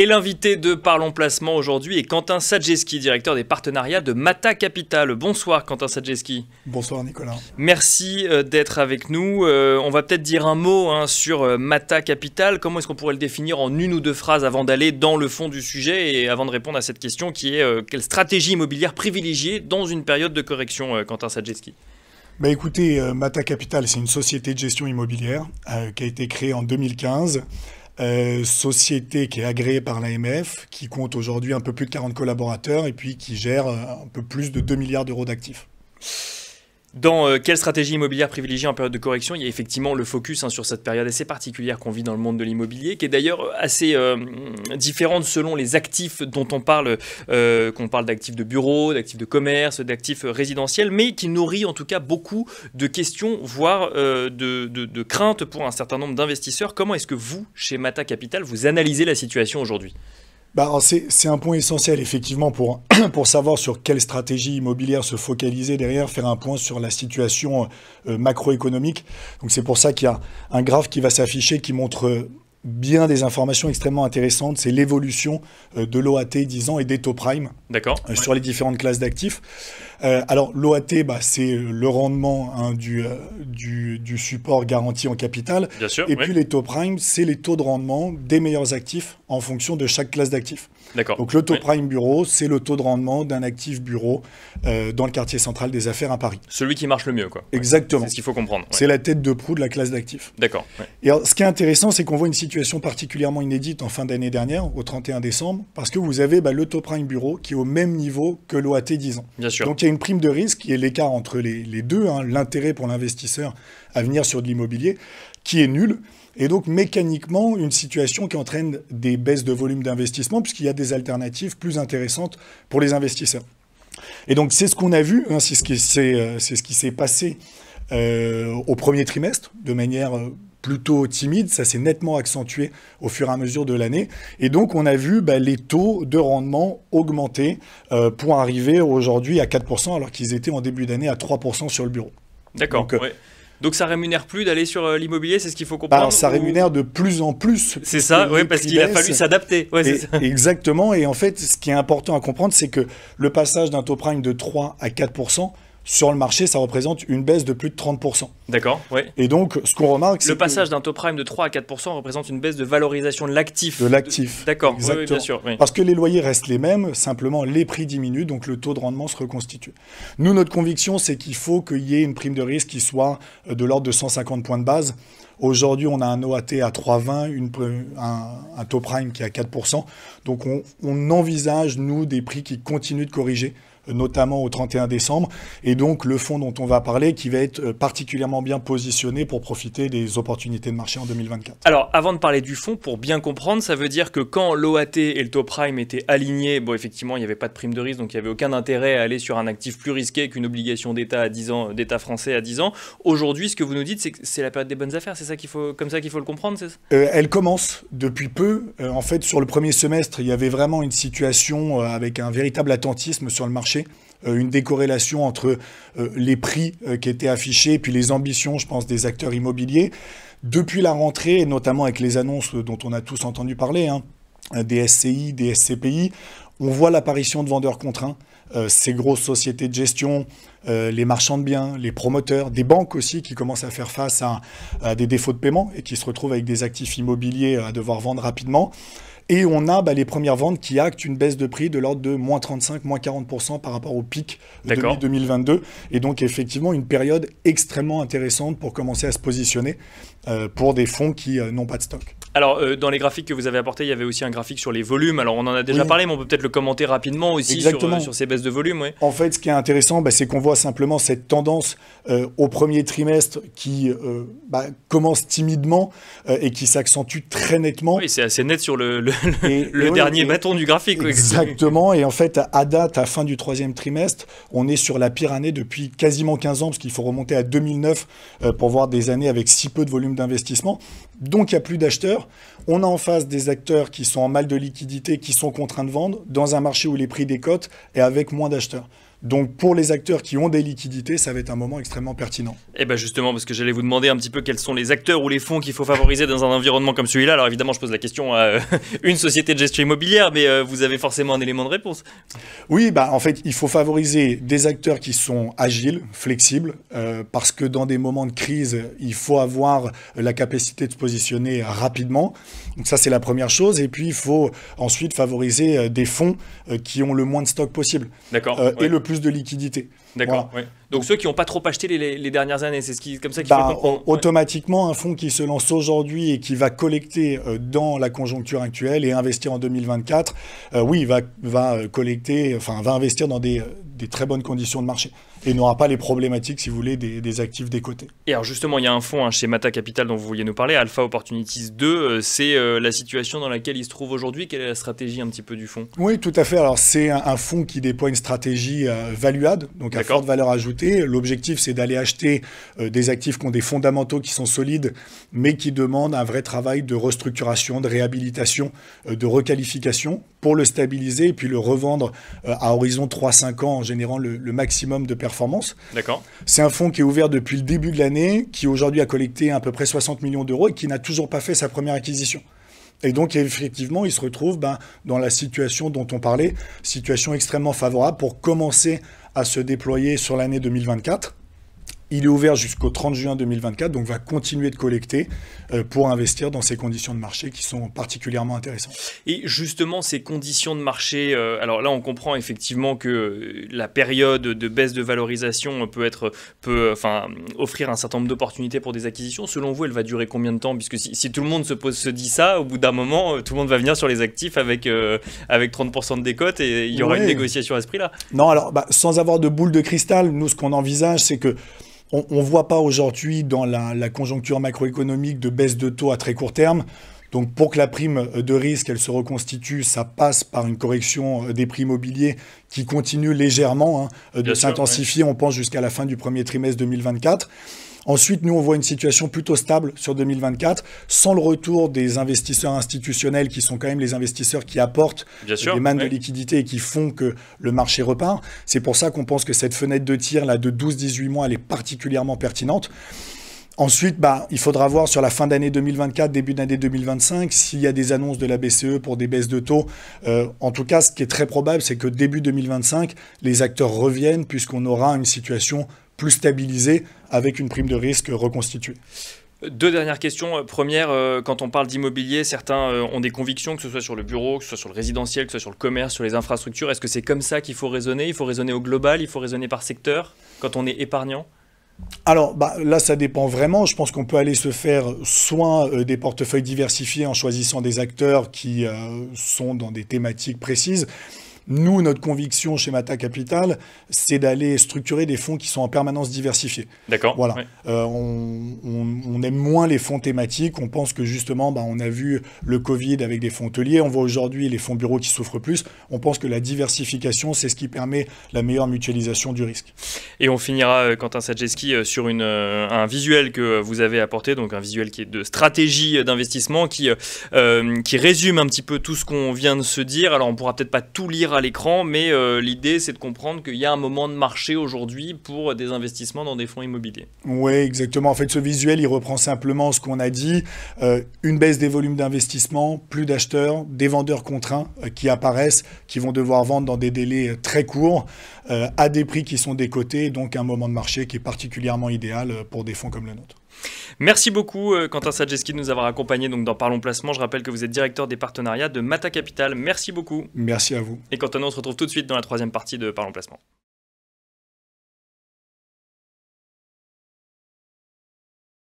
Et l'invité de Parlons Placement aujourd'hui est Quentin Sadjeski, directeur des partenariats de Mata Capital. Bonsoir Quentin Sadjeski. Bonsoir Nicolas. Merci euh, d'être avec nous. Euh, on va peut-être dire un mot hein, sur euh, Mata Capital. Comment est-ce qu'on pourrait le définir en une ou deux phrases avant d'aller dans le fond du sujet et avant de répondre à cette question qui est quelle stratégie immobilière privilégier dans une période de correction, Quentin Sadjeski bah écoutez, Mata Capital, c'est une société de gestion immobilière qui a été créée en 2015 euh, société qui est agréée par l'AMF, qui compte aujourd'hui un peu plus de 40 collaborateurs et puis qui gère euh, un peu plus de 2 milliards d'euros d'actifs. Dans euh, quelle stratégie immobilière privilégier en période de correction Il y a effectivement le focus hein, sur cette période assez particulière qu'on vit dans le monde de l'immobilier, qui est d'ailleurs euh, assez euh, différente selon les actifs dont on parle, qu'on parle d'actifs de bureaux, d'actifs de commerce, d'actifs résidentiels, mais qui nourrit en tout cas beaucoup de questions, voire de, de, de craintes pour un certain nombre d'investisseurs. Comment est-ce que vous, chez Mata Capital, vous analysez la situation aujourd'hui bah, c'est un point essentiel, effectivement, pour, pour savoir sur quelle stratégie immobilière se focaliser derrière, faire un point sur la situation euh, macroéconomique. Donc c'est pour ça qu'il y a un graphe qui va s'afficher qui montre euh, bien des informations extrêmement intéressantes. C'est l'évolution euh, de l'OAT disons, ans et des taux prime euh, sur les différentes classes d'actifs. Euh, alors, l'OAT, bah, c'est le rendement hein, du, du, support garanti en capital. Et puis, les taux prime, c'est les taux de rendement des meilleurs actifs en fonction de chaque classe d'actifs. Donc le taux prime bureau, c'est le taux de rendement d'un actif bureau euh, dans le quartier central des affaires à Paris. Celui qui marche le mieux, quoi. Exactement. C'est ce qu'il faut comprendre. C'est la tête de proue de la classe d'actifs. D'accord. Et alors, ce qui est intéressant, c'est qu'on voit une situation particulièrement inédite en fin d'année dernière, au 31 décembre, parce que vous avez bah, le taux prime bureau qui est au même niveau que l'OAT 10 ans. Bien sûr. Donc il y a une prime de risque qui est l'écart entre les, deux, hein, l'intérêt pour l'investisseur à venir sur de l'immobilier, qui est nul. Et donc, mécaniquement, une situation qui entraîne des baisses de volume d'investissement, puisqu'il y a des alternatives plus intéressantes pour les investisseurs. Et donc, c'est ce qu'on a vu, hein, euh, c'est ce qui s'est passé euh, au premier trimestre, de manière euh, plutôt timide. Ça s'est nettement accentué au fur et à mesure de l'année. Et donc, on a vu bah, les taux de rendement augmenter pour arriver aujourd'hui à 4%, alors qu'ils étaient en début d'année à 3% sur le bureau. D'accord. Donc ça rémunère plus d'aller sur euh, l'immobilier, c'est ce qu'il faut bah, comprendre. Alors, ça rémunère de plus en plus. C'est ça, oui, parce qu'il a fallu s'adapter. exactement. Et en fait, ce qui est important à comprendre, c'est que le passage d'un taux prime de 3 à 4 sur le marché, ça représente une baisse de plus de 30%. D'accord, oui. Et donc, ce qu'on remarque, c'est. Le passage d'un taux prime de 3 à 4% représente une baisse de valorisation de l'actif. De l'actif. D'accord, oui, bien sûr. Parce que les loyers restent les mêmes, simplement les prix diminuent, donc le taux de rendement se reconstitue. Nous, notre conviction, c'est qu'il faut qu'il y ait une prime de risque qui soit euh, de l'ordre de 150 points de base. Aujourd'hui, on a un OAT à 3,20, un, un, taux prime qui est à 4%. Donc, on envisage, nous, des prix qui continuent de corriger notamment au 31 décembre. Et donc le fonds dont on va parler qui va être euh, particulièrement bien positionné pour profiter des opportunités de marché en 2024. Alors avant de parler du fonds, pour bien comprendre, ça veut dire que quand l'OAT et le taux prime étaient alignés, bon effectivement il n'y avait pas de prime de risque, donc il n'y avait aucun intérêt à aller sur un actif plus risqué qu'une obligation d'État à 10 ans, d'État français à 10 ans. Aujourd'hui, ce que vous nous dites, c'est que c'est la période des bonnes affaires, c'est ça qu'il faut, comme ça qu'il faut le comprendre c'est ça euh, Elle commence depuis peu. Euh, en fait, sur le premier semestre, il y avait vraiment une situation avec un véritable attentisme sur le marché euh, une décorrélation entre euh, les prix euh, qui étaient affichés et puis les ambitions, je pense, des acteurs immobiliers. Depuis la rentrée, et notamment avec les annonces dont on a tous entendu parler, hein, des SCI, des SCPI, on voit l'apparition de vendeurs contraints, ces grosses sociétés de gestion, les marchands de biens, les promoteurs, des banques aussi qui commencent à faire face à, des défauts de paiement et qui se retrouvent avec des actifs immobiliers à devoir vendre rapidement. Et on a bah, les premières ventes qui actent une baisse de prix de l'ordre de moins 35, moins 40% par rapport au pic de 2022. Et donc effectivement une période extrêmement intéressante pour commencer à se positionner euh, pour des fonds qui euh, n'ont pas de stock. Alors, euh, dans les graphiques que vous avez apportés, il y avait aussi un graphique sur les volumes. Alors, on en a déjà parlé, mais on peut peut-être le commenter rapidement aussi sur, euh, ces baisses de volume. En fait, ce qui est intéressant, bah, c'est qu'on voit simplement cette tendance euh, au premier trimestre qui bah, commence timidement et qui s'accentue très nettement. Oui, c'est assez net sur le, dernier bâton du graphique. Exactement. et en fait, à date, à fin du troisième trimestre, on est sur la pire année depuis quasiment 15 ans, parce qu'il faut remonter à 2009 pour voir des années avec si peu de volume d'investissement. Donc, il n'y a plus d'acheteurs. On a en face des acteurs qui sont en mal de liquidité, qui sont contraints de vendre dans un marché où les prix décotent et avec moins d'acheteurs. Donc pour les acteurs qui ont des liquidités, ça va être un moment extrêmement pertinent. Et eh bien justement, parce que j'allais vous demander un petit peu quels sont les acteurs ou les fonds qu'il faut favoriser dans un environnement comme celui-là. Alors évidemment, je pose la question à euh, une société de gestion immobilière, mais euh, vous avez forcément un élément de réponse. Oui, bah, en fait, il faut favoriser des acteurs qui sont agiles, flexibles, euh, parce que dans des moments de crise, il faut avoir la capacité de se positionner rapidement. Donc ça, c'est la première chose. Et puis, il faut ensuite favoriser des fonds qui ont le moins de stock possible. D'accord plus de liquidité. D'accord. Donc, ceux qui n'ont pas trop acheté les, dernières années, c'est ce qui comme ça qu'il bah, Automatiquement, un fonds qui se lance aujourd'hui et qui va collecter euh, dans la conjoncture actuelle et investir en 2024, euh, oui, va, va euh, collecter, enfin va investir dans des des très bonnes conditions de marché et n'aura pas les problématiques, si vous voulez, des, des actifs Et alors justement, il y a un fonds hein, chez Mata Capital dont vous vouliez nous parler, Alpha Opportunities 2, euh, c'est euh, la situation dans laquelle il se trouve aujourd'hui. Quelle est la stratégie un petit peu du fonds Oui, tout à fait. Alors c'est un, fonds qui déploie une stratégie euh, valuade, donc à forte valeur ajoutée. L'objectif, c'est d'aller acheter des actifs qui ont des fondamentaux qui sont solides, mais qui demandent un vrai travail de restructuration, de réhabilitation, de requalification pour le stabiliser et puis le revendre euh, à horizon 3-5 ans en générant le, maximum de performance. D'accord. C'est un fonds qui est ouvert depuis le début de l'année, qui aujourd'hui a collecté à peu près 60 millions d'euros et qui n'a toujours pas fait sa première acquisition. Et donc, effectivement, il se retrouve ben, dans la situation dont on parlait, situation extrêmement favorable pour commencer à se déployer sur l'année 2024. Il est ouvert jusqu'au 30 juin 2024, donc va continuer de collecter euh, pour investir dans ces conditions de marché qui sont particulièrement intéressantes. Et justement, ces conditions de marché, euh, alors là, on comprend effectivement que euh, la période de baisse de valorisation peut être, peut, enfin, offrir un certain nombre d'opportunités pour des acquisitions. Selon vous, elle va durer combien de temps Puisque si, tout le monde se, dit ça, au bout d'un moment, tout le monde va venir sur les actifs avec, avec 30% de décote et il y aura une négociation à ce prix-là. Non, alors, bah, sans avoir de boule de cristal, nous, ce qu'on envisage, c'est que on ne voit pas aujourd'hui dans la, conjoncture macroéconomique de baisse de taux à très court terme. Donc pour que la prime de risque, elle se reconstitue, ça passe par une correction euh, des prix immobiliers qui continue légèrement hein, euh, de s'intensifier, on pense jusqu'à la fin du premier trimestre 2024. Ensuite, nous, on voit une situation plutôt stable sur 2024, sans le retour des investisseurs institutionnels qui sont quand même les investisseurs qui apportent des mannes de liquidité et qui font que le marché repart. C'est pour ça qu'on pense que cette fenêtre de tir là de 12-18 mois, elle est particulièrement pertinente. Ensuite, bah, il faudra voir sur la fin d'année 2024, début d'année 2025, s'il y a des annonces de la BCE pour des baisses de taux. Euh, en tout cas, ce qui est très probable, c'est que début 2025, les acteurs reviennent puisqu'on aura une situation plus stabilisé avec une prime de risque reconstituée. Deux dernières questions. Euh, première, euh, quand on parle d'immobilier, certains euh, ont des convictions, que ce soit sur le bureau, que ce soit sur le résidentiel, que ce soit sur le commerce, sur les infrastructures. Est-ce que c'est comme ça qu'il faut raisonner Il faut raisonner au global, il faut raisonner par secteur quand on est épargnant alors bah, là, ça dépend vraiment. Je pense qu'on peut aller se faire soin des portefeuilles diversifiés en choisissant des acteurs qui sont dans des thématiques précises. Nous, notre conviction chez Mata Capital, c'est d'aller structurer des fonds qui sont en permanence diversifiés. D'accord. Voilà. Euh, on, aime moins les fonds thématiques. On pense que justement, bah, on a vu le Covid avec des fonds teliers. On voit aujourd'hui les fonds bureaux qui souffrent plus. On pense que la diversification, c'est ce qui permet la meilleure mutualisation du risque. Et on finira, euh, Quentin Sajeski, euh, sur une, un visuel que vous avez apporté, donc un visuel qui est de stratégie d'investissement qui, qui résume un petit peu tout ce qu'on vient de se dire. Alors, on pourra peut-être pas tout lire à l'écran, mais euh, l'idée c'est de comprendre qu'il y a un moment de marché aujourd'hui pour des investissements dans des fonds immobiliers. Oui, exactement. En fait, ce visuel, il reprend simplement ce qu'on a dit, euh, une baisse des volumes d'investissement, plus d'acheteurs, des vendeurs contraints euh, qui apparaissent, qui vont devoir vendre dans des délais très courts, à des prix qui sont décotés, donc un moment de marché qui est particulièrement idéal pour des fonds comme le nôtre. Merci beaucoup, euh, Quentin Sajeski, de nous avoir accompagnés donc, dans Parlons Placement. Je rappelle que vous êtes directeur des partenariats de Mata Capital. Merci beaucoup. Merci à vous. Et Quentin, on se retrouve tout de suite dans la troisième partie de Parlons Placement.